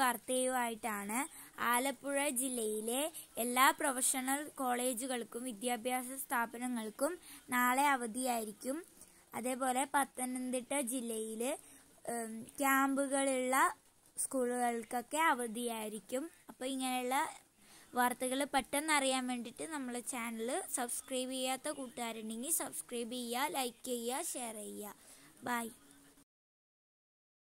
വാർത്തയുമായിട്ടാണ് ആലപ്പുഴ ജില്ലയിലെ എല്ലാ പ്രൊഫഷണൽ കോളേജുകൾക്കും വിദ്യാഭ്യാസ സ്ഥാപനങ്ങൾക്കും നാളെ അവധിയായിരിക്കും അതേപോലെ പത്തനംതിട്ട ജില്ലയിൽ ക്യാമ്പുകളുള്ള സ്കൂളുകൾക്കൊക്കെ അവധിയായിരിക്കും അപ്പോൾ ഇങ്ങനെയുള്ള വാർത്തകൾ പെട്ടെന്ന് അറിയാൻ വേണ്ടിയിട്ട് നമ്മളെ ചാനൽ സബ്സ്ക്രൈബ് ചെയ്യാത്ത കൂട്ടുകാരുണ്ടെങ്കിൽ സബ്സ്ക്രൈബ് ചെയ്യുക ലൈക്ക് ചെയ്യുക ഷെയർ ചെയ്യുക ബൈ